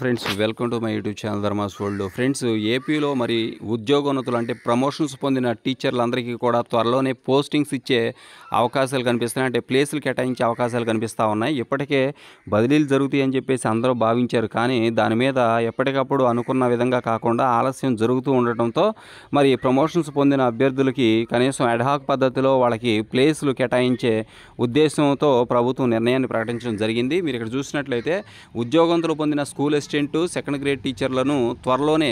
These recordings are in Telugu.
friends welcome to my YouTube channel Dharma's world friends ఏపీలో మరి ఉద్యోగోన్నతులు అంటే ప్రమోషన్స్ పొందిన టీచర్లందరికీ కూడా త్వరలోనే పోస్టింగ్స్ ఇచ్చే అవకాశాలు కనిపిస్తున్నాయి అంటే ప్లేసులు కేటాయించే అవకాశాలు కనిపిస్తూ ఉన్నాయి ఇప్పటికే బదిలీలు జరుగుతాయని చెప్పేసి అందరూ భావించారు కానీ దాని మీద ఎప్పటికప్పుడు అనుకున్న విధంగా కాకుండా ఆలస్యం జరుగుతూ ఉండటంతో మరి ప్రమోషన్స్ పొందిన అభ్యర్థులకి కనీసం అడ్హాక్ పద్ధతిలో వాళ్ళకి ప్లేసులు కేటాయించే ఉద్దేశంతో ప్రభుత్వం నిర్ణయాన్ని ప్రకటించడం జరిగింది మీరు ఇక్కడ చూసినట్లయితే ఉద్యోగంతులు పొందిన స్కూల్ అసిస్టెంట్ సెకండ్ గ్రేడ్ టీచర్లను త్వరలోనే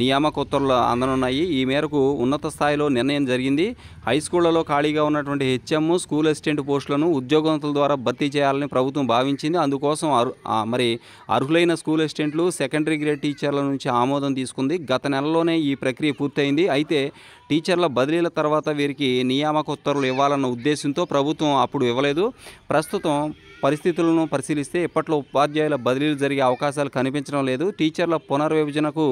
నియామక ఉత్తర్వులు అందనున్నాయి ఈ మేరకు ఉన్నత స్థాయిలో నిర్ణయం జరిగింది హై స్కూళ్లలో ఖాళీగా ఉన్నటువంటి హెచ్ఎం స్కూల్ అసిస్టెంట్ పోస్టులను ఉద్యోగవంతుల ద్వారా భర్తీ చేయాలని ప్రభుత్వం భావించింది అందుకోసం మరి అర్హులైన స్కూల్ అసిస్టెంట్లు సెకండరీ గ్రేడ్ టీచర్ల నుంచి ఆమోదం తీసుకుంది గత నెలలోనే ఈ ప్రక్రియ పూర్తయింది అయితే టీచర్ల బదిలీల తర్వాత వీరికి నియామక ఉత్తర్వులు ఇవ్వాలన్న ఉద్దేశంతో ప్రభుత్వం అప్పుడు ఇవ్వలేదు ప్రస్తుతం పరిస్థితులను పరిశీలిస్తే ఇప్పట్లో ఉపాధ్యాయుల బదిలీలు జరిగే అవకాశాలు కనిపించడం లేదు టీచర్ల పునర్విభజనకు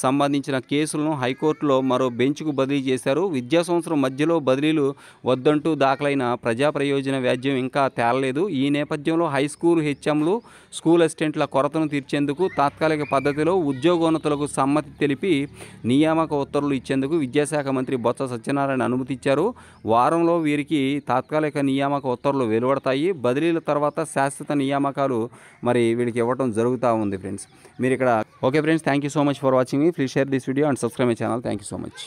సంబంధించిన కేసులను హైకోర్టులో మరో బెంచ్కు బదిలీ చేశారు విద్యా సంవత్సరం మధ్యలో బదిలీలు వద్దంటూ దాఖలైన ప్రజా ప్రయోజన వ్యాజ్యం ఇంకా తేలలేదు ఈ నేపథ్యంలో హై స్కూల్ హెచ్ఎంలు స్కూల్ అసిస్టెంట్ల కొరతను తీర్చేందుకు తాత్కాలిక పద్ధతిలో ఉద్యోగోన్నతులకు సమ్మతి తెలిపి నియామక ఉత్తర్వులు ఇచ్చేందుకు విద్యాశాఖ మంత్రి బొత్స సత్యనారాయణ అనుమతి ఇచ్చారు వారంలో వీరికి తాత్కాలిక నియామక ఉత్తర్వులు వెలువడతాయి బదిలీల తర్వాత శాశ్వత నియామకాలు మరి వీడికి ఇవ్వడం జరుగుతూ ఉంది ఫ్రెండ్స్ మీరు ఇక్కడ okay friends thank you so much for watching మీ please share this video and subscribe my channel thank you so much